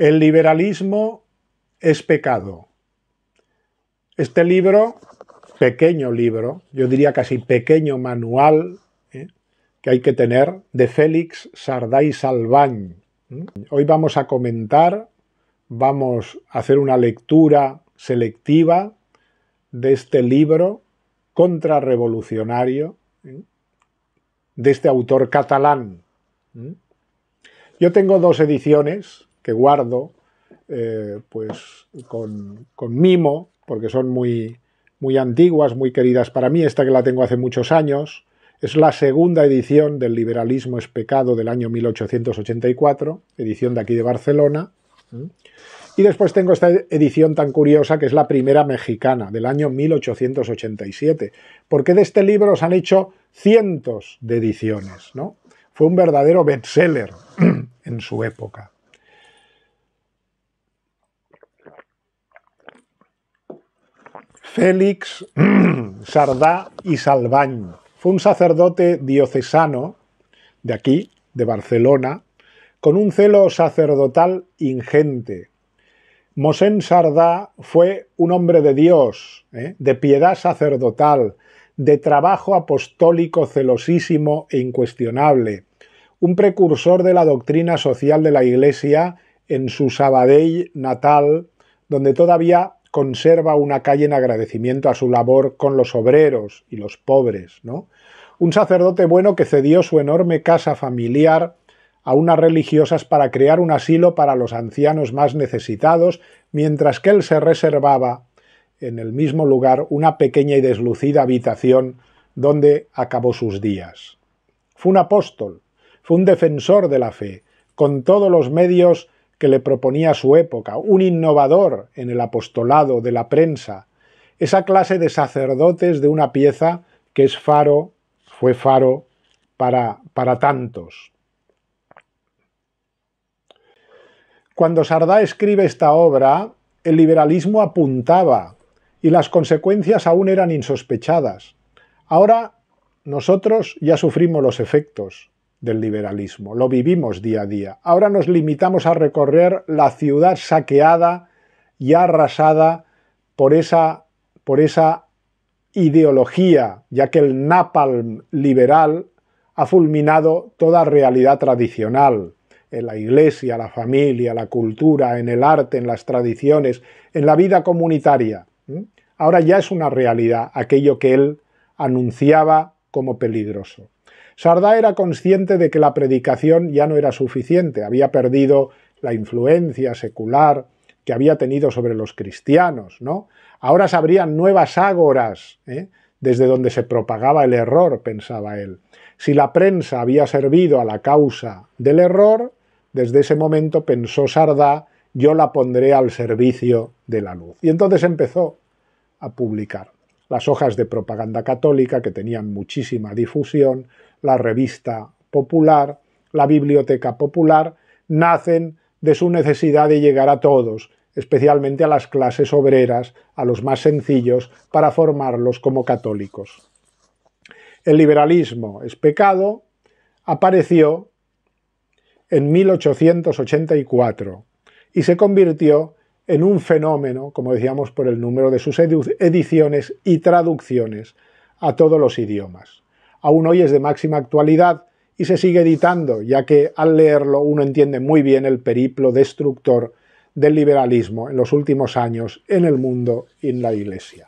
El liberalismo es pecado. Este libro, pequeño libro, yo diría casi pequeño manual ¿eh? que hay que tener, de Félix Sardai Salván. Hoy vamos a comentar, vamos a hacer una lectura selectiva de este libro contrarrevolucionario ¿eh? de este autor catalán. ¿Mm? Yo tengo dos ediciones que guardo eh, pues con, mimo, porque son muy, muy antiguas, muy queridas para mí, esta que la tengo hace muchos años, es la segunda edición del Liberalismo es pecado del año 1884, edición de aquí de Barcelona. Mm. Y después tengo esta edición tan curiosa que es la primera mexicana del año 1887, porque de este libro se han hecho cientos de ediciones, ¿no? Fue un verdadero bestseller en su época. Félix Sardá y Salvañ. Fue un sacerdote diocesano de aquí, de Barcelona, con un celo sacerdotal ingente. Mosén Sardá fue un hombre de Dios, ¿eh? de piedad sacerdotal, de trabajo apostólico celosísimo e incuestionable, un precursor de la doctrina social de la Iglesia en su Sabadell natal, donde todavía conserva una calle en agradecimiento a su labor con los obreros y los pobres, ¿no? Un sacerdote bueno que cedió su enorme casa familiar a unas religiosas para crear un asilo para los ancianos más necesitados, mientras que él se reservaba en el mismo lugar una pequeña y deslucida habitación donde acabó sus días. Fue un apóstol, fue un defensor de la fe, con todos los medios que le proponía su época, un innovador en el apostolado de la prensa, esa clase de sacerdotes de una pieza que es faro, fue faro para, para tantos. Cuando Sardá escribe esta obra, el liberalismo apuntaba y las consecuencias aún eran insospechadas. Ahora nosotros ya sufrimos los efectos del liberalismo. Lo vivimos día a día. Ahora nos limitamos a recorrer la ciudad saqueada y arrasada por esa, por esa ideología, ya que el napalm liberal ha fulminado toda realidad tradicional en la iglesia, la familia, la cultura, en el arte, en las tradiciones, en la vida comunitaria. ¿Mm? Ahora ya es una realidad aquello que él anunciaba como peligroso. Sardá era consciente de que la predicación ya no era suficiente, había perdido la influencia secular que había tenido sobre los cristianos, ¿no? Ahora sabrían nuevas ágoras, ¿eh? desde donde se propagaba el error, pensaba él. Si la prensa había servido a la causa del error, desde ese momento pensó Sardá, yo la pondré al servicio de la luz. Y entonces empezó a publicar las hojas de propaganda católica que tenían muchísima difusión, la revista popular, la biblioteca popular, nacen de su necesidad de llegar a todos, especialmente a las clases obreras, a los más sencillos, para formarlos como católicos. El liberalismo es pecado apareció en 1884 y se convirtió en un fenómeno, como decíamos, por el número de sus ediciones y traducciones a todos los idiomas aún hoy es de máxima actualidad y se sigue editando, ya que al leerlo uno entiende muy bien el periplo destructor del liberalismo en los últimos años en el mundo y en la Iglesia.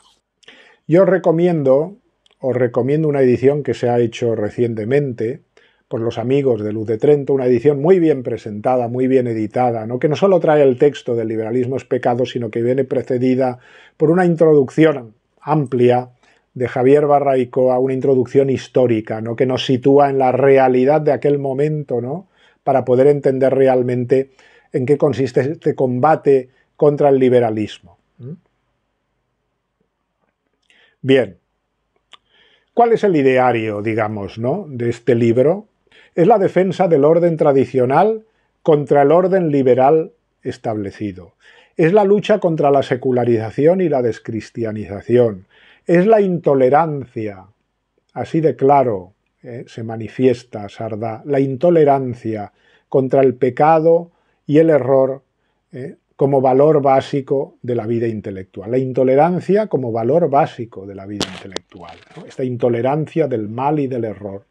Yo os recomiendo, os recomiendo una edición que se ha hecho recientemente por los amigos de Luz de Trento, una edición muy bien presentada, muy bien editada, ¿no? que no solo trae el texto del liberalismo es pecado, sino que viene precedida por una introducción amplia de Javier Barraico a una introducción histórica, ¿no? que nos sitúa en la realidad de aquel momento, ¿no? para poder entender realmente en qué consiste este combate contra el liberalismo. ¿Mm? Bien, ¿cuál es el ideario, digamos, ¿no? de este libro? Es la defensa del orden tradicional contra el orden liberal establecido. Es la lucha contra la secularización y la descristianización es la intolerancia. Así de claro eh, se manifiesta Sardá, la intolerancia contra el pecado y el error eh, como valor básico de la vida intelectual. La intolerancia como valor básico de la vida intelectual. Esta intolerancia del mal y del error.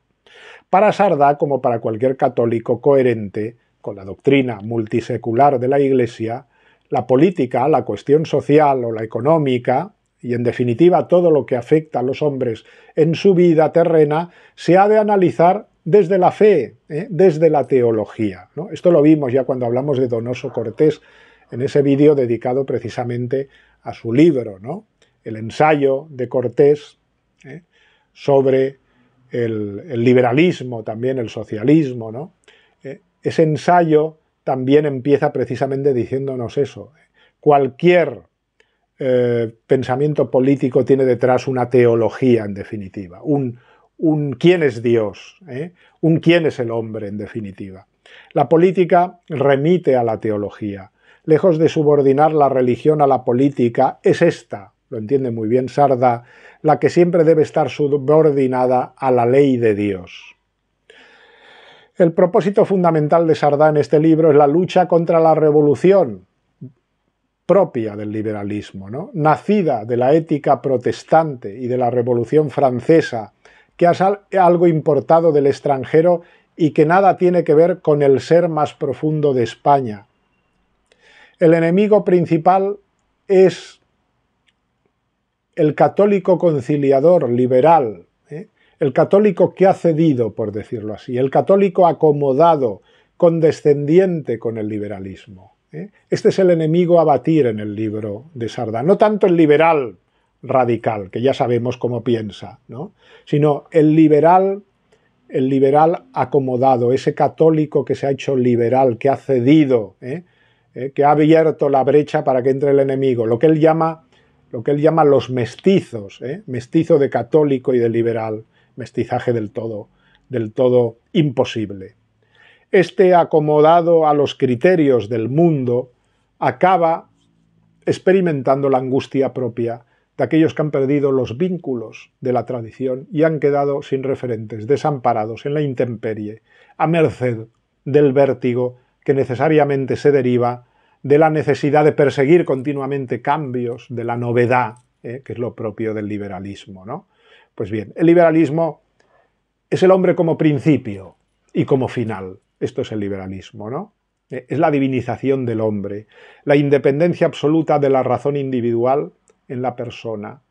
Para Sardá, como para cualquier católico coherente con la doctrina multisecular de la Iglesia, la política, la cuestión social o la económica y en definitiva todo lo que afecta a los hombres en su vida terrena, se ha de analizar desde la fe, ¿eh? desde la teología. Esto lo vimos ya cuando hablamos de Donoso Cortés en ese vídeo dedicado precisamente a su libro, ¿no? el ensayo de Cortés ¿eh? sobre el, liberalismo, también el socialismo. ¿no? Eh, ese ensayo también empieza precisamente diciéndonos eso. Cualquier el eh, pensamiento político tiene detrás una teología, en definitiva, un, quién es Dios, ¿eh? un quién es el hombre, en definitiva. La política remite a la teología. Lejos de subordinar la religión a la política, es esta, lo entiende muy bien Sarda, la que siempre debe estar subordinada a la ley de Dios. El propósito fundamental de Sarda en este libro es la lucha contra la revolución, propia del liberalismo, nacida de la ética protestante y de la Revolución Francesa, que es algo importado del extranjero y que nada tiene que ver con el ser más profundo de España. El enemigo principal es el católico conciliador liberal, ¿eh? el católico que ha cedido, por decirlo así, el católico acomodado, condescendiente con el liberalismo. ¿eh? Este es el enemigo a batir en el libro de Sarda, No tanto el liberal radical, que ya sabemos cómo piensa, sino el liberal, el liberal acomodado, ese católico que se ha hecho liberal, que ha cedido, ¿eh? ¿Eh? que ha abierto la brecha para que entre el enemigo, lo que él llama, lo que él llama los mestizos, mestizo de católico y de liberal, mestizaje del todo, del todo imposible. Este acomodado a los criterios del mundo acaba experimentando la angustia propia de aquellos que han perdido los vínculos de la tradición y han quedado sin referentes, desamparados en la intemperie, a merced del vértigo que necesariamente se deriva de la necesidad de perseguir continuamente cambios, de la novedad, eh, que es lo propio del liberalismo. ¿no? Pues bien, el liberalismo es el hombre como principio y como final. Esto es el liberalismo, ¿no? Eh, es la divinización del hombre, la independencia absoluta de la razón individual en la persona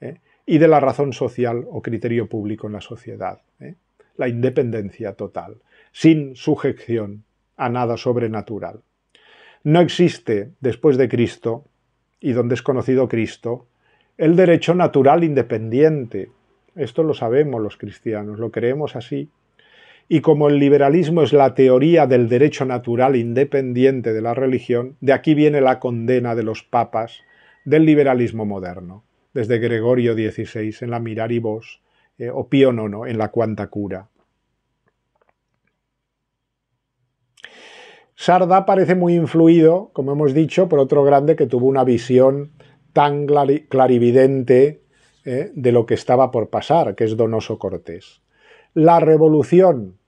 ¿eh? y de la razón social o criterio público en la sociedad. ¿eh? La independencia total, sin sujeción a nada sobrenatural. No existe, después de Cristo, y donde es conocido Cristo, el derecho natural independiente. Esto lo sabemos los cristianos, lo creemos así y como el liberalismo es la teoría del derecho natural independiente de la religión, de aquí viene la condena de los papas del liberalismo moderno, desde Gregorio XVI en la y Vos, eh, o Pío IX en la Cuanta Cura. Sarda parece muy influido, como hemos dicho, por otro grande que tuvo una visión tan clarividente eh, de lo que estaba por pasar, que es Donoso Cortés. La revolución,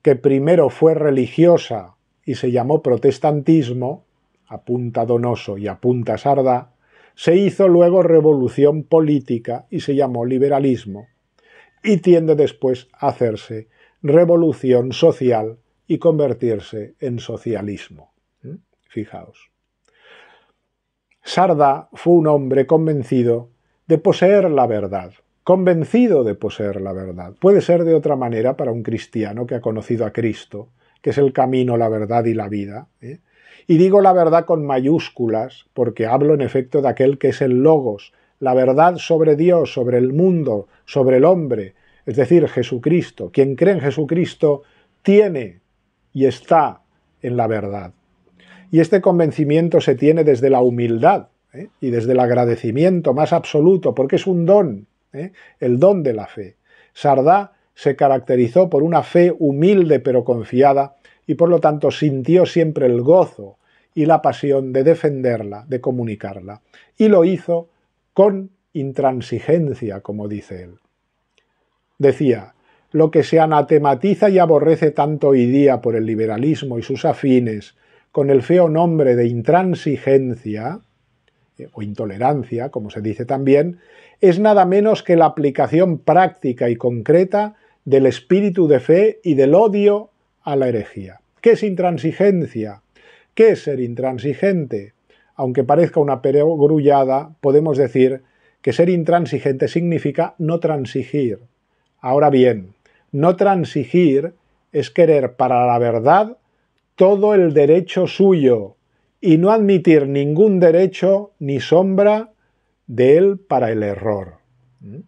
que primero fue religiosa y se llamó protestantismo, apunta Donoso y apunta Sarda, se hizo luego revolución política y se llamó liberalismo, y tiende después a hacerse revolución social y convertirse en socialismo. ¿Mm? Fijaos. Sarda fue un hombre convencido de poseer la verdad convencido de poseer la verdad. Puede ser de otra manera para un cristiano que ha conocido a Cristo, que es el camino, la verdad y la vida. ¿eh? Y digo la verdad con mayúsculas porque hablo en efecto de aquel que es el logos, la verdad sobre Dios, sobre el mundo, sobre el hombre, es decir, Jesucristo. Quien cree en Jesucristo tiene y está en la verdad. Y este convencimiento se tiene desde la humildad ¿eh? y desde el agradecimiento más absoluto, porque es un don, el don de la fe. Sardá se caracterizó por una fe humilde pero confiada y por lo tanto sintió siempre el gozo y la pasión de defenderla, de comunicarla, y lo hizo con intransigencia, como dice él. Decía, lo que se anatematiza y aborrece tanto hoy día por el liberalismo y sus afines, con el feo nombre de intransigencia, eh, o intolerancia, como se dice también, es nada menos que la aplicación práctica y concreta del espíritu de fe y del odio a la herejía. ¿Qué es intransigencia? ¿Qué es ser intransigente? Aunque parezca una perogrullada, podemos decir que ser intransigente significa no transigir. Ahora bien, no transigir es querer para la verdad todo el derecho suyo, y no admitir ningún derecho ni sombra de él para el error. ¿Mm?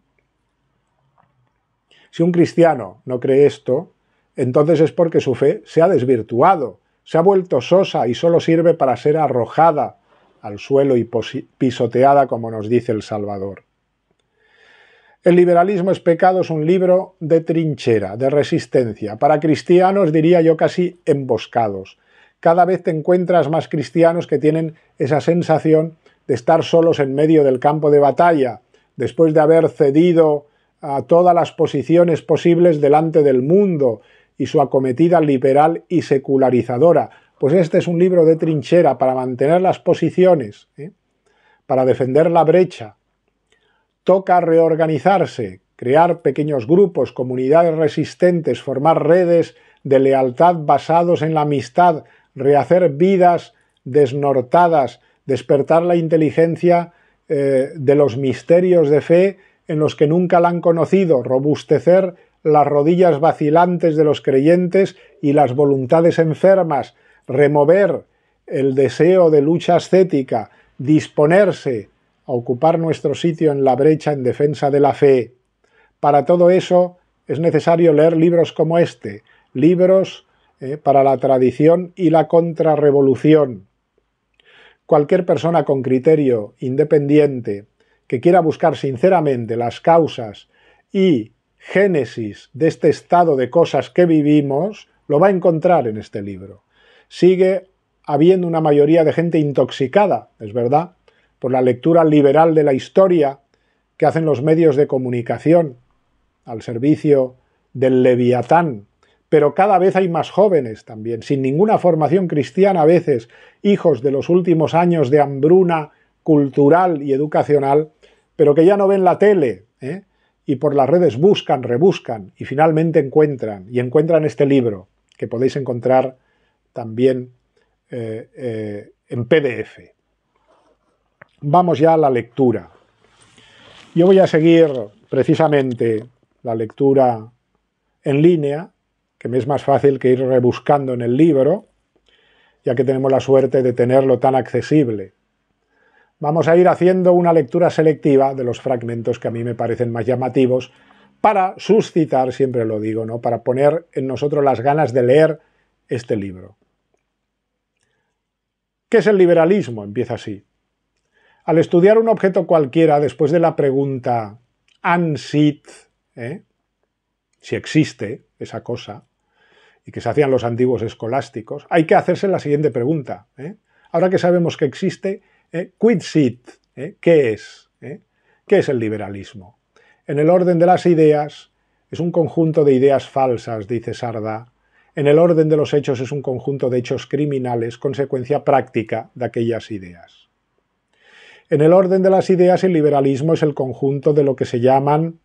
Si un cristiano no cree esto, entonces es porque su fe se ha desvirtuado, se ha vuelto sosa y solo sirve para ser arrojada al suelo y pisoteada, como nos dice el Salvador. El liberalismo es pecado es un libro de trinchera, de resistencia, para cristianos diría yo casi emboscados, cada vez te encuentras más cristianos que tienen esa sensación de estar solos en medio del campo de batalla, después de haber cedido a todas las posiciones posibles delante del mundo y su acometida liberal y secularizadora. Pues este es un libro de trinchera para mantener las posiciones, ¿eh? para defender la brecha. Toca reorganizarse, crear pequeños grupos, comunidades resistentes, formar redes de lealtad basados en la amistad, rehacer vidas desnortadas, despertar la inteligencia eh, de los misterios de fe en los que nunca la han conocido, robustecer las rodillas vacilantes de los creyentes y las voluntades enfermas, remover el deseo de lucha ascética, disponerse a ocupar nuestro sitio en la brecha en defensa de la fe. Para todo eso es necesario leer libros como este, libros ¿eh? para la tradición y la contrarrevolución. Cualquier persona con criterio independiente que quiera buscar sinceramente las causas y génesis de este estado de cosas que vivimos, lo va a encontrar en este libro. Sigue habiendo una mayoría de gente intoxicada, es verdad, por la lectura liberal de la historia que hacen los medios de comunicación al servicio del leviatán pero cada vez hay más jóvenes también, sin ninguna formación cristiana a veces, hijos de los últimos años de hambruna cultural y educacional, pero que ya no ven la tele ¿eh? y por las redes buscan, rebuscan y finalmente encuentran, y encuentran este libro que podéis encontrar también eh, eh, en PDF. Vamos ya a la lectura. Yo voy a seguir precisamente la lectura en línea que me es más fácil que ir rebuscando en el libro, ya que tenemos la suerte de tenerlo tan accesible. Vamos a ir haciendo una lectura selectiva de los fragmentos que a mí me parecen más llamativos para suscitar, siempre lo digo, ¿no? para poner en nosotros las ganas de leer este libro. ¿Qué es el liberalismo? Empieza así. Al estudiar un objeto cualquiera, después de la pregunta, ¿ansit? Eh? Si existe esa cosa, y que se hacían los antiguos escolásticos, hay que hacerse la siguiente pregunta. ¿eh? Ahora que sabemos que existe, ¿eh? quid sit, ¿eh? ¿qué es? ¿Qué es el liberalismo? En el orden de las ideas, es un conjunto de ideas falsas, dice Sarda. En el orden de los hechos es un conjunto de hechos criminales, consecuencia práctica de aquellas ideas. En el orden de las ideas, el liberalismo es el conjunto de lo que se llaman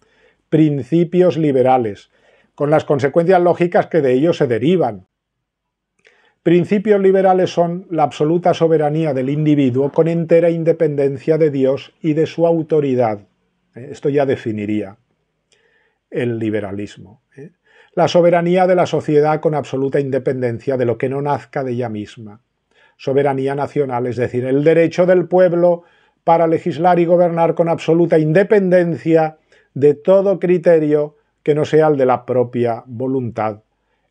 principios liberales, con las consecuencias lógicas que de ello se derivan. Principios liberales son la absoluta soberanía del individuo con entera independencia de Dios y de su autoridad. Eh, esto ya definiría el liberalismo. Eh. La soberanía de la sociedad con absoluta independencia de lo que no nazca de ella misma. Soberanía nacional, es decir, el derecho del pueblo para legislar y gobernar con absoluta independencia de todo criterio que no sea el de la propia voluntad,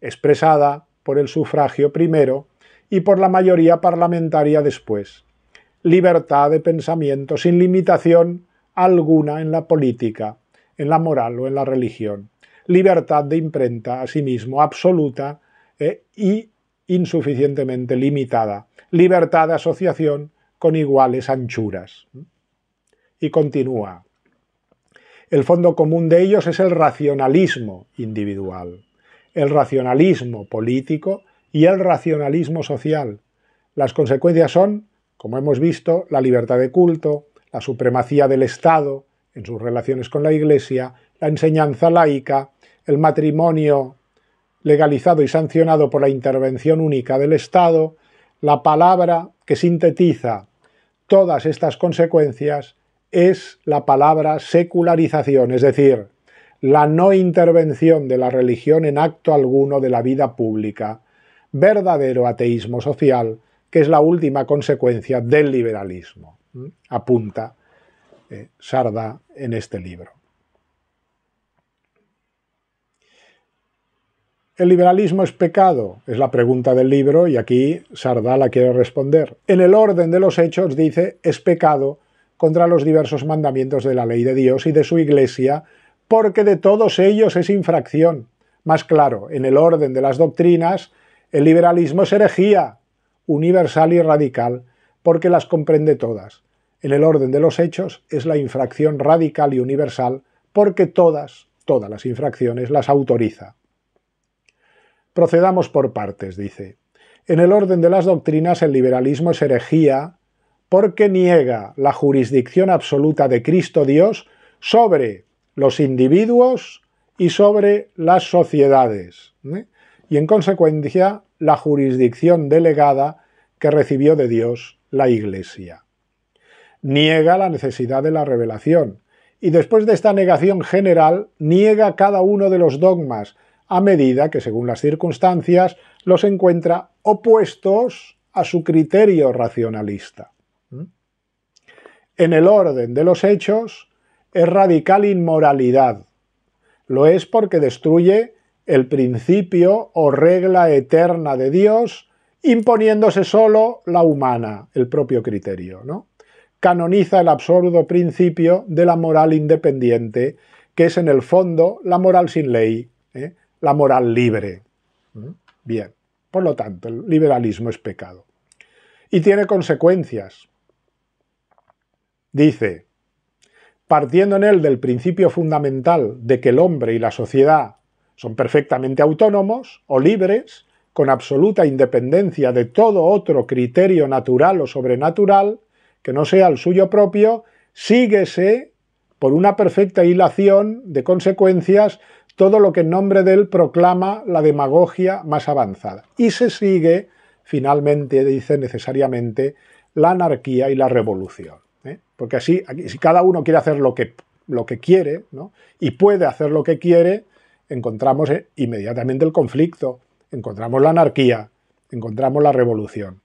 expresada por el sufragio primero y por la mayoría parlamentaria después. Libertad de pensamiento sin limitación alguna en la política, en la moral o en la religión. Libertad de imprenta, asimismo, absoluta e y insuficientemente limitada. Libertad de asociación con iguales anchuras. Y continúa. El fondo común de ellos es el racionalismo individual, el racionalismo político y el racionalismo social. Las consecuencias son, como hemos visto, la libertad de culto, la supremacía del Estado en sus relaciones con la Iglesia, la enseñanza laica, el matrimonio legalizado y sancionado por la intervención única del Estado, la palabra que sintetiza todas estas consecuencias es la palabra secularización, es decir, la no intervención de la religión en acto alguno de la vida pública, verdadero ateísmo social, que es la última consecuencia del liberalismo, apunta eh, Sarda en este libro. ¿El liberalismo es pecado? Es la pregunta del libro y aquí Sarda la quiere responder. En el orden de los hechos dice, es pecado contra los diversos mandamientos de la ley de Dios y de su Iglesia, porque de todos ellos es infracción. Más claro, en el orden de las doctrinas, el liberalismo es herejía, universal y radical, porque las comprende todas. En el orden de los hechos es la infracción radical y universal, porque todas, todas las infracciones las autoriza. Procedamos por partes, dice. En el orden de las doctrinas, el liberalismo es herejía, porque niega la jurisdicción absoluta de Cristo Dios sobre los individuos y sobre las sociedades, ¿eh? y en consecuencia la jurisdicción delegada que recibió de Dios la Iglesia. Niega la necesidad de la revelación, y después de esta negación general, niega cada uno de los dogmas, a medida que, según las circunstancias, los encuentra opuestos a su criterio racionalista en el orden de los hechos, es radical inmoralidad. Lo es porque destruye el principio o regla eterna de Dios, imponiéndose solo la humana, el propio criterio. ¿no? Canoniza el absurdo principio de la moral independiente, que es en el fondo la moral sin ley, ¿eh? la moral libre. Bien, por lo tanto, el liberalismo es pecado. Y tiene consecuencias. Dice, partiendo en él del principio fundamental de que el hombre y la sociedad son perfectamente autónomos o libres, con absoluta independencia de todo otro criterio natural o sobrenatural que no sea el suyo propio, síguese por una perfecta hilación de consecuencias todo lo que en nombre de él proclama la demagogia más avanzada. Y se sigue, finalmente, dice necesariamente, la anarquía y la revolución porque así, si cada uno quiere hacer lo que, lo que quiere, y puede hacer lo que quiere, encontramos eh, inmediatamente el conflicto, encontramos la anarquía, encontramos la revolución.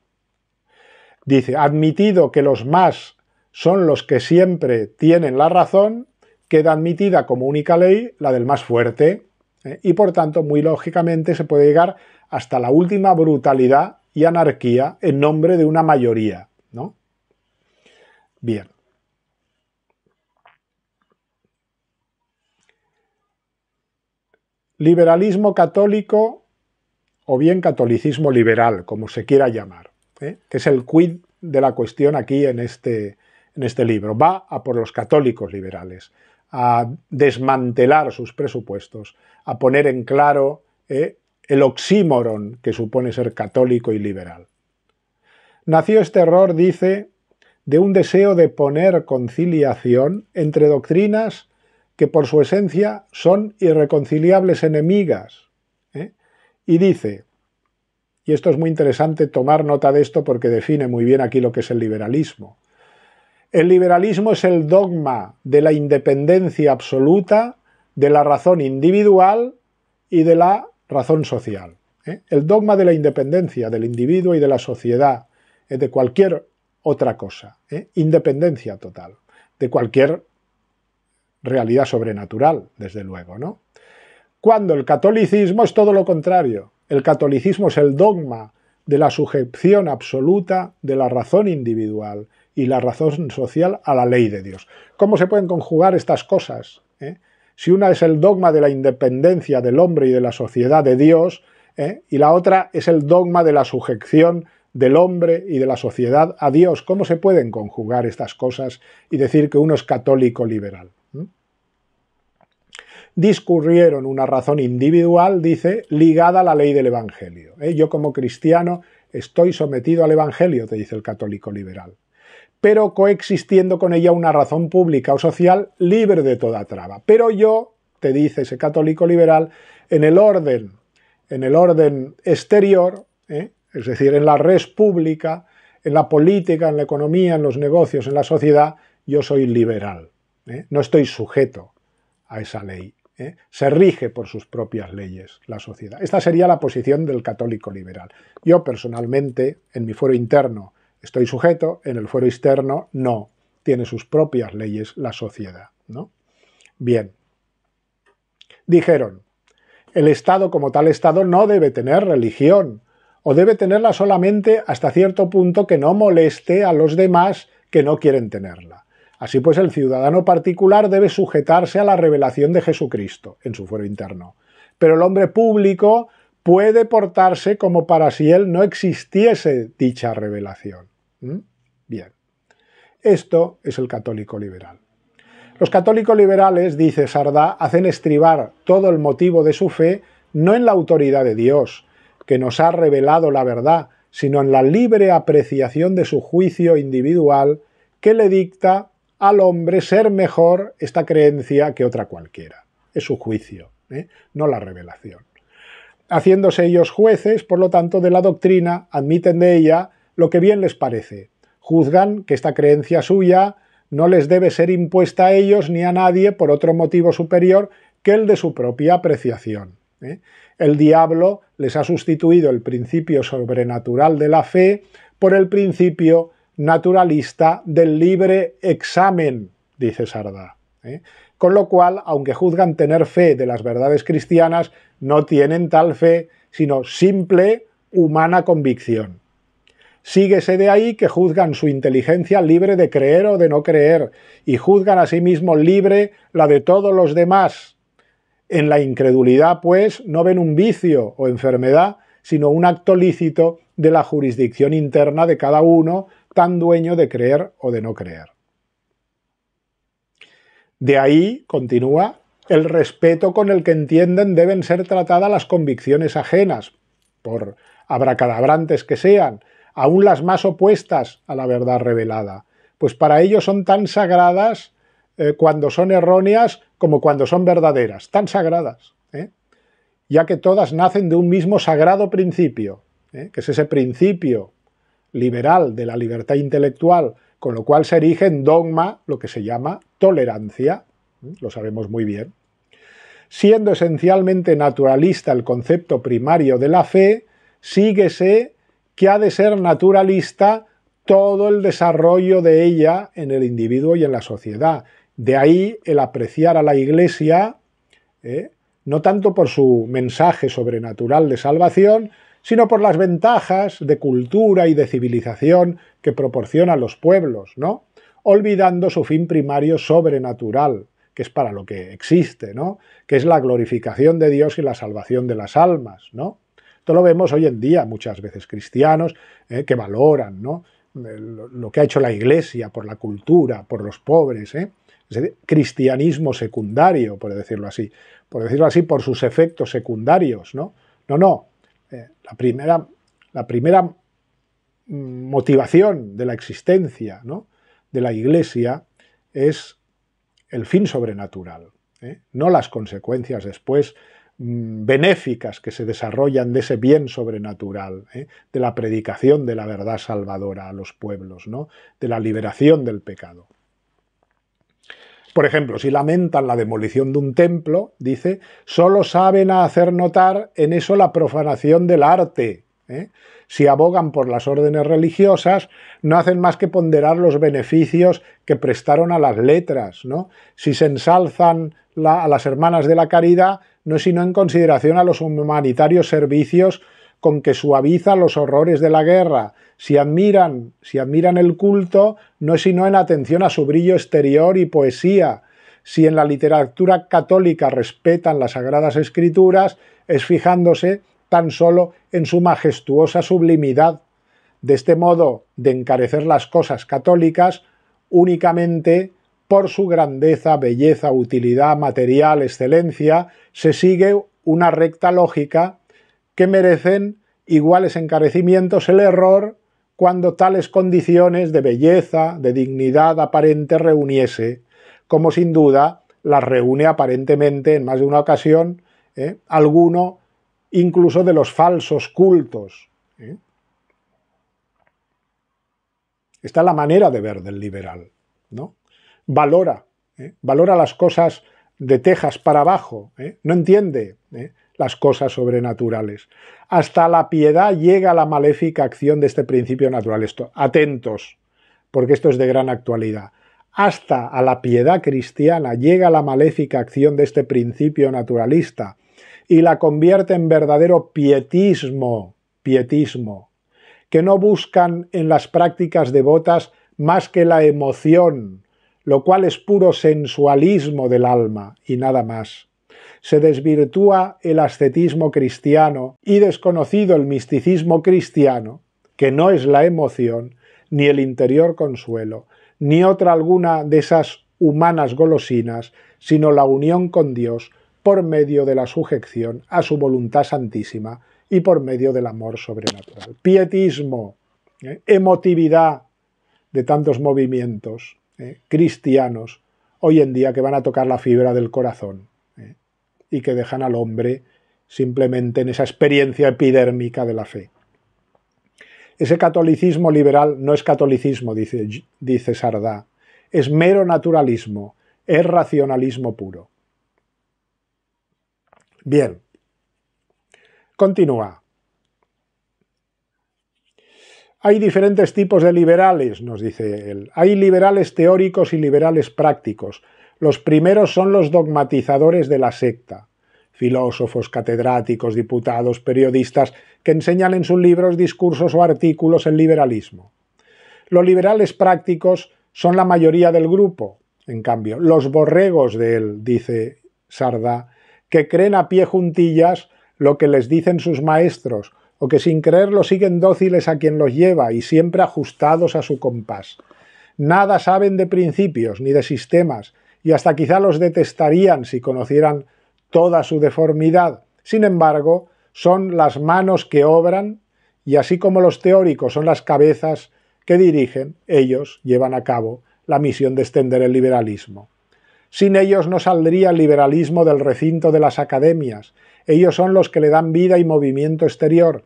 Dice, admitido que los más son los que siempre tienen la razón, queda admitida como única ley la del más fuerte, ¿eh? y por tanto, muy lógicamente, se puede llegar hasta la última brutalidad y anarquía en nombre de una mayoría. Bien. liberalismo católico o bien catolicismo liberal, como se quiera llamar, ¿eh? que es el quid de la cuestión aquí en este, en este libro. Va a por los católicos liberales, a desmantelar sus presupuestos, a poner en claro ¿eh? el oxímoron que supone ser católico y liberal. Nació este error, dice, de un deseo de poner conciliación entre doctrinas que por su esencia son irreconciliables enemigas. ¿eh? Y dice, y esto es muy interesante tomar nota de esto porque define muy bien aquí lo que es el liberalismo. El liberalismo es el dogma de la independencia absoluta, de la razón individual y de la razón social. ¿eh? El dogma de la independencia del individuo y de la sociedad, de cualquier otra cosa. ¿eh? Independencia total, de cualquier realidad sobrenatural, desde luego, ¿no? Cuando el catolicismo es todo lo contrario. El catolicismo es el dogma de la sujeción absoluta de la razón individual y la razón social a la ley de Dios. ¿Cómo se pueden conjugar estas cosas? Eh? Si una es el dogma de la independencia del hombre y de la sociedad de Dios, eh, y la otra es el dogma de la sujeción del hombre y de la sociedad a Dios. ¿Cómo se pueden conjugar estas cosas y decir que uno es católico liberal? discurrieron una razón individual, dice, ligada a la ley del Evangelio. ¿Eh? Yo como cristiano estoy sometido al Evangelio, te dice el católico liberal, pero coexistiendo con ella una razón pública o social libre de toda traba. Pero yo, te dice ese católico liberal, en el orden, en el orden exterior, ¿eh? es decir, en la res pública, en la política, en la economía, en los negocios, en la sociedad, yo soy liberal. ¿eh? No estoy sujeto a esa ley. ¿eh? se rige por sus propias leyes la sociedad. Esta sería la posición del católico liberal. Yo personalmente, en mi fuero interno, estoy sujeto, en el fuero externo, no. Tiene sus propias leyes la sociedad. ¿no? Bien. Dijeron, el Estado como tal Estado no debe tener religión, o debe tenerla solamente hasta cierto punto que no moleste a los demás que no quieren tenerla. Así pues, el ciudadano particular debe sujetarse a la revelación de Jesucristo en su fuero interno. Pero el hombre público puede portarse como para si él no existiese dicha revelación. ¿Mm? Bien. Esto es el católico liberal. Los católicos liberales, dice Sardá, hacen estribar todo el motivo de su fe no en la autoridad de Dios, que nos ha revelado la verdad, sino en la libre apreciación de su juicio individual que le dicta al hombre ser mejor esta creencia que otra cualquiera. Es su juicio, ¿eh? no la revelación. Haciéndose ellos jueces, por lo tanto, de la doctrina, admiten de ella lo que bien les parece. Juzgan que esta creencia suya no les debe ser impuesta a ellos ni a nadie por otro motivo superior que el de su propia apreciación. ¿eh? El diablo les ha sustituido el principio sobrenatural de la fe por el principio naturalista del libre examen, dice Sarda. ¿eh? Con lo cual, aunque juzgan tener fe de las verdades cristianas, no tienen tal fe, sino simple humana convicción. Síguese de ahí que juzgan su inteligencia libre de creer o de no creer, y juzgan a sí mismo libre la de todos los demás. En la incredulidad, pues, no ven un vicio o enfermedad, sino un acto lícito de la jurisdicción interna de cada uno tan dueño de creer o de no creer. De ahí, continúa, el respeto con el que entienden deben ser tratadas las convicciones ajenas, por abracadabrantes que sean, aún las más opuestas a la verdad revelada, pues para ellos son tan sagradas eh, cuando son erróneas como cuando son verdaderas, tan sagradas, ¿eh? ya que todas nacen de un mismo sagrado principio, ¿eh? que es ese principio liberal de la libertad intelectual, con lo cual se erige en dogma lo que se llama tolerancia, ¿eh? lo sabemos muy bien. Siendo esencialmente naturalista el concepto primario de la fe, síguese que ha de ser naturalista todo el desarrollo de ella en el individuo y en la sociedad. De ahí el apreciar a la Iglesia, ¿eh? no tanto por su mensaje sobrenatural de salvación, sino por las ventajas de cultura y de civilización que proporcionan los pueblos, ¿no? Olvidando su fin primario sobrenatural, que es para lo que existe, ¿no? Que es la glorificación de Dios y la salvación de las almas, ¿no? Esto lo vemos hoy en día muchas veces cristianos eh, que valoran, eh, lo que ha hecho la Iglesia por la cultura, por los pobres, ¿eh? cristianismo secundario, por decirlo así, por decirlo así, por sus efectos secundarios, ¿no? No, no, eh, la, primera, la primera mm, motivación de la existencia ¿no? de la Iglesia es el fin sobrenatural, ¿eh? no las consecuencias después mm, benéficas que se desarrollan de ese bien sobrenatural, ¿eh? de la predicación de la verdad salvadora a los pueblos, ¿no? de la liberación del pecado. Por ejemplo, si lamentan la demolición de un templo, dice, solo saben hacer notar en eso la profanación del arte. ¿eh? Si abogan por las órdenes religiosas, no hacen más que ponderar los beneficios que prestaron a las letras. ¿no? Si se ensalzan a las hermanas de la caridad, no es sino en consideración a los humanitarios servicios con que suaviza los horrores de la guerra si admiran, si admiran el culto, no es sino en atención a su brillo exterior y poesía. Si en la literatura católica respetan las sagradas escrituras, es fijándose tan solo en su majestuosa sublimidad. De este modo de encarecer las cosas católicas, únicamente por su grandeza, belleza, utilidad, material, excelencia, se sigue una recta lógica que merecen iguales encarecimientos el error cuando tales condiciones de belleza, de dignidad aparente reuniese, como sin duda las reúne aparentemente en más de una ocasión ¿eh? alguno incluso de los falsos cultos. ¿eh? Esta es la manera de ver del liberal. ¿no? Valora, ¿eh? valora las cosas de tejas para abajo, no entiende las cosas sobrenaturales. Hasta la piedad llega la maléfica acción de este principio natural. atentos, porque esto es de gran actualidad. Hasta a la piedad cristiana llega la maléfica acción de este principio naturalista y la convierte en verdadero pietismo, pietismo, que no buscan en las prácticas devotas más que la emoción, lo cual es puro sensualismo del alma y nada más se desvirtúa el ascetismo cristiano y desconocido el misticismo cristiano, que no es la emoción, ni el interior consuelo, ni otra alguna de esas humanas golosinas, sino la unión con Dios por medio de la sujeción a su voluntad santísima y por medio del amor sobrenatural. Pietismo, ¿eh? emotividad de tantos movimientos ¿eh? cristianos hoy en día que van a tocar la fibra del corazón y que dejan al hombre simplemente en esa experiencia epidérmica de la fe. Ese catolicismo liberal no es catolicismo, dice, Sardá, es mero naturalismo, es racionalismo puro. Bien, continúa. Hay diferentes tipos de liberales, nos dice él. Hay liberales teóricos y liberales prácticos. Los primeros son los dogmatizadores de la secta, filósofos, catedráticos, diputados, periodistas, que enseñan en sus libros, discursos o artículos el liberalismo. Los liberales prácticos son la mayoría del grupo, en cambio, los borregos de él, dice Sardá, que creen a pie juntillas lo que les dicen sus maestros, o que sin creerlo siguen dóciles a quien los lleva y siempre ajustados a su compás. Nada saben de principios ni de sistemas, y hasta quizá los detestarían si conocieran toda su deformidad. Sin embargo, son las manos que obran y así como los teóricos son las cabezas que dirigen, ellos llevan a cabo la misión de extender el liberalismo. Sin ellos no saldría el liberalismo del recinto de las academias. Ellos son los que le dan vida y movimiento exterior,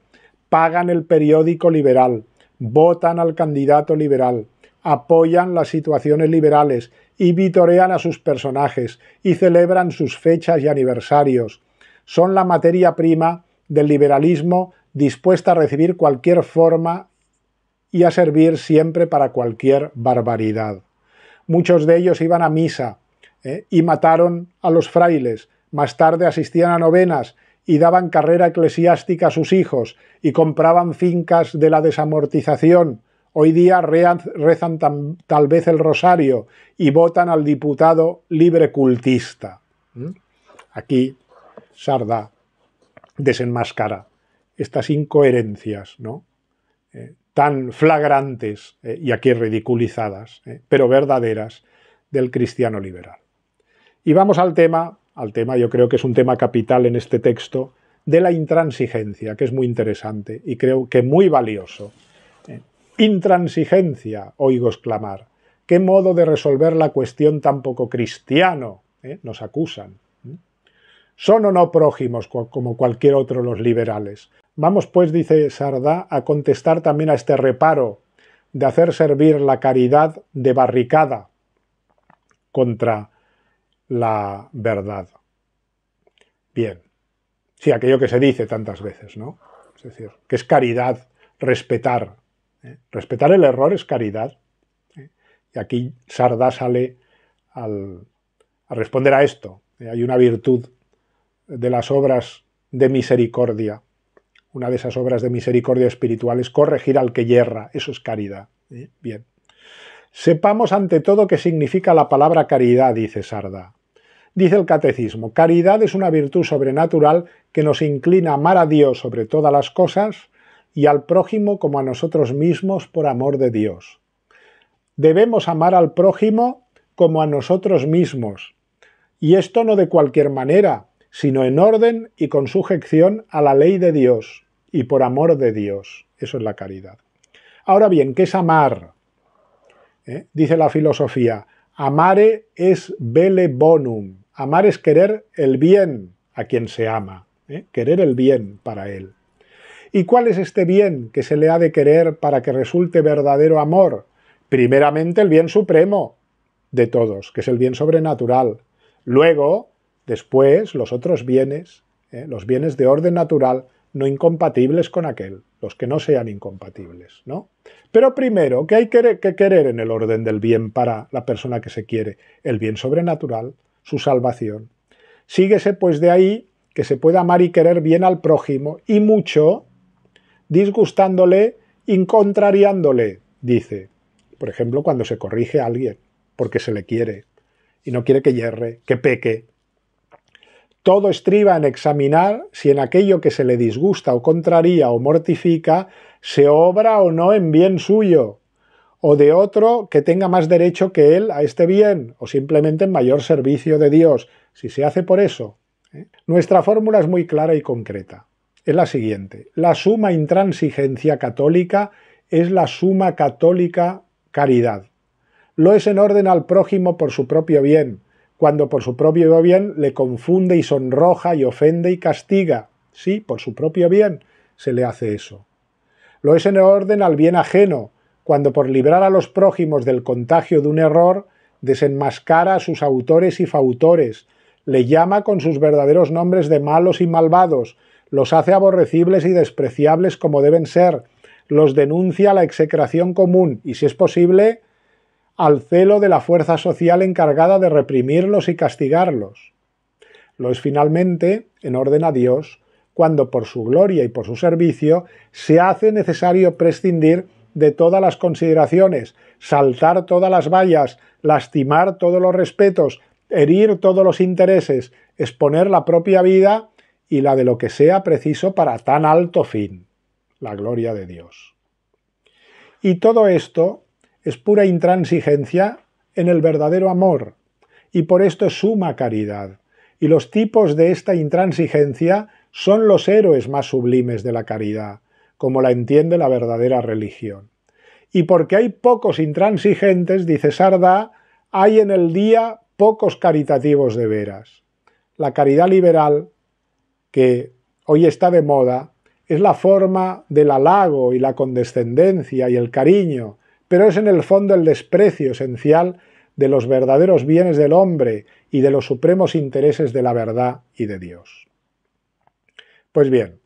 pagan el periódico liberal, votan al candidato liberal, apoyan las situaciones liberales, y vitorean a sus personajes y celebran sus fechas y aniversarios. Son la materia prima del liberalismo dispuesta a recibir cualquier forma y a servir siempre para cualquier barbaridad. Muchos de ellos iban a misa ¿eh? y mataron a los frailes, más tarde asistían a novenas y daban carrera eclesiástica a sus hijos y compraban fincas de la desamortización, Hoy día rezan tal vez el rosario y votan al diputado libre cultista. Aquí Sarda desenmascara estas incoherencias eh, tan flagrantes eh, y aquí ridiculizadas, eh, pero verdaderas, del cristiano liberal. Y vamos al tema, al tema yo creo que es un tema capital en este texto, de la intransigencia, que es muy interesante y creo que muy valioso Intransigencia, oigo exclamar. ¿Qué modo de resolver la cuestión tan poco cristiano? ¿Eh? Nos acusan. ¿Mm? Son o no prójimos como cualquier otro los liberales. Vamos pues, dice Sardá, a contestar también a este reparo de hacer servir la caridad de barricada contra la verdad. Bien. Sí, aquello que se dice tantas veces, ¿no? Es decir, que es caridad respetar ¿eh? Respetar el error es caridad. ¿eh? Y aquí Sarda sale al, a responder a esto. ¿eh? Hay una virtud de las obras de misericordia. Una de esas obras de misericordia espiritual es corregir al que yerra. Eso es caridad. Bien. Sepamos ante todo qué significa la palabra caridad, dice Sarda. Dice el catecismo, caridad es una virtud sobrenatural que nos inclina a amar a Dios sobre todas las cosas y al prójimo como a nosotros mismos por amor de Dios. Debemos amar al prójimo como a nosotros mismos, y esto no de cualquier manera, sino en orden y con sujeción a la ley de Dios y por amor de Dios. Eso es la caridad. Ahora bien, ¿qué es amar? ¿Eh? Dice la filosofía, amare es vele bonum. Amar es querer el bien a quien se ama, ¿eh? querer el bien para él. ¿Y cuál es este bien que se le ha de querer para que resulte verdadero amor? Primeramente el bien supremo de todos, que es el bien sobrenatural. Luego, después, los otros bienes, ¿eh? los bienes de orden natural, no incompatibles con aquel, los que no sean incompatibles, ¿no? Pero primero, ¿qué hay que, que querer en el orden del bien para la persona que se quiere? El bien sobrenatural, su salvación. Síguese pues de ahí que se pueda amar y querer bien al prójimo y mucho disgustándole, incontrariándole, dice. Por ejemplo, cuando se corrige a alguien, porque se le quiere, y no quiere que yerre, que peque. Todo estriba en examinar si en aquello que se le disgusta o contraría o mortifica se obra o no en bien suyo, o de otro que tenga más derecho que él a este bien, o simplemente en mayor servicio de Dios, si se hace por eso. ¿eh? Nuestra fórmula es muy clara y concreta es la siguiente. La suma intransigencia católica es la suma católica caridad. Lo es en orden al prójimo por su propio bien, cuando por su propio bien le confunde y sonroja y ofende y castiga. Sí, por su propio bien se le hace eso. Lo es en orden al bien ajeno, cuando por librar a los prójimos del contagio de un error desenmascara a sus autores y fautores, le llama con sus verdaderos nombres de malos y malvados, los hace aborrecibles y despreciables como deben ser, los denuncia a la execración común y, si es posible, al celo de la fuerza social encargada de reprimirlos y castigarlos. Lo es finalmente, en orden a Dios, cuando por su gloria y por su servicio se hace necesario prescindir de todas las consideraciones, saltar todas las vallas, lastimar todos los respetos, herir todos los intereses, exponer la propia vida y la de lo que sea preciso para tan alto fin, la gloria de Dios. Y todo esto es pura intransigencia en el verdadero amor, y por esto es suma caridad, y los tipos de esta intransigencia son los héroes más sublimes de la caridad, como la entiende la verdadera religión. Y porque hay pocos intransigentes, dice Sardá, hay en el día pocos caritativos de veras. La caridad liberal que hoy está de moda es la forma del halago y la condescendencia y el cariño, pero es en el fondo el desprecio esencial de los verdaderos bienes del hombre y de los supremos intereses de la verdad y de Dios. Pues bien,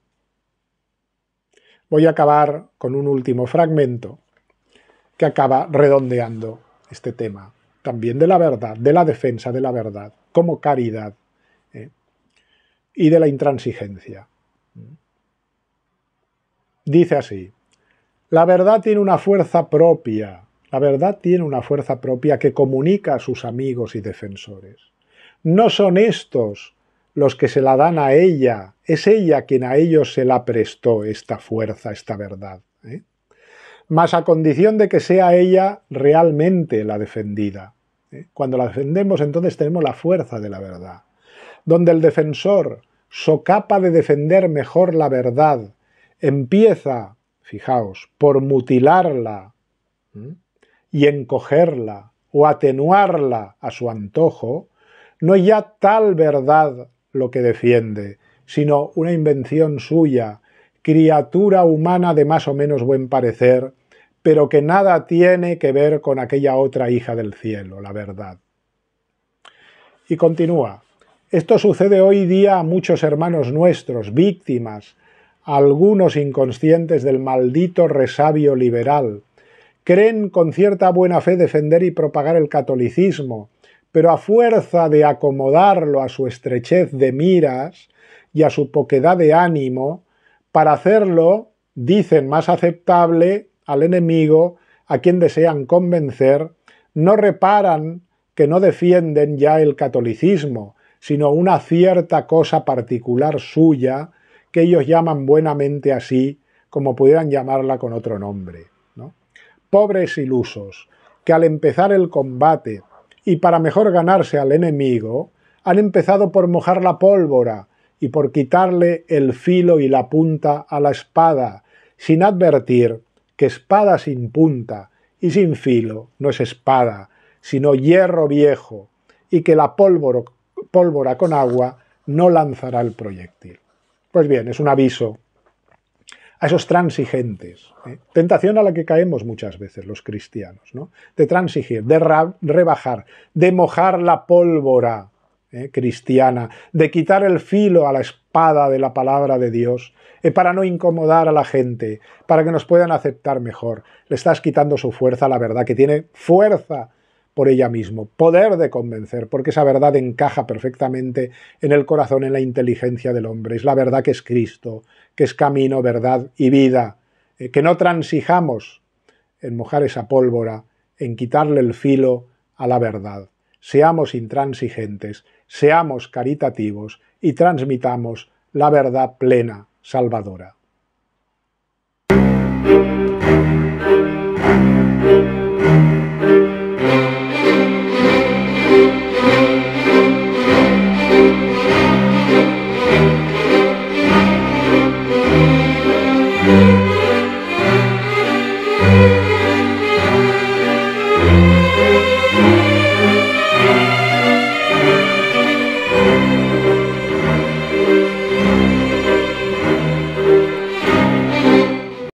voy a acabar con un último fragmento que acaba redondeando este tema, también de la verdad, de la defensa de la verdad, como caridad. Eh, y de la intransigencia. Dice así, la verdad tiene una fuerza propia, la verdad tiene una fuerza propia que comunica a sus amigos y defensores. No son estos los que se la dan a ella, es ella quien a ellos se la prestó esta fuerza, esta verdad. ¿eh? Más a condición de que sea ella realmente la defendida. ¿eh? Cuando la defendemos entonces tenemos la fuerza de la verdad donde el defensor, socapa de defender mejor la verdad, empieza, fijaos, por mutilarla y encogerla o atenuarla a su antojo, no es ya tal verdad lo que defiende, sino una invención suya, criatura humana de más o menos buen parecer, pero que nada tiene que ver con aquella otra hija del cielo, la verdad. Y continúa. Esto sucede hoy día a muchos hermanos nuestros, víctimas, algunos inconscientes del maldito resabio liberal. Creen con cierta buena fe defender y propagar el catolicismo, pero a fuerza de acomodarlo a su estrechez de miras y a su poquedad de ánimo, para hacerlo dicen más aceptable al enemigo a quien desean convencer, no reparan que no defienden ya el catolicismo, sino una cierta cosa particular suya que ellos llaman buenamente así, como pudieran llamarla con otro nombre. Pobres ilusos, que al empezar el combate y para mejor ganarse al enemigo, han empezado por mojar la pólvora y por quitarle el filo y la punta a la espada, sin advertir que espada sin punta y sin filo no es espada, sino hierro viejo, y que la pólvora, pólvora con agua, no lanzará el proyectil. Pues bien, es un aviso a esos transigentes. ¿eh? Tentación a la que caemos muchas veces los cristianos, ¿no? De transigir, de rebajar, de mojar la pólvora ¿eh? cristiana, de quitar el filo a la espada de la palabra de Dios, eh, para no incomodar a la gente, para que nos puedan aceptar mejor. Le estás quitando su fuerza, la verdad, que tiene fuerza por ella mismo, poder de convencer, porque esa verdad encaja perfectamente en el corazón, en la inteligencia del hombre. Es la verdad que es Cristo, que es camino, verdad y vida. Eh, que no transijamos en mojar esa pólvora, en quitarle el filo a la verdad. Seamos intransigentes, seamos caritativos y transmitamos la verdad plena, salvadora.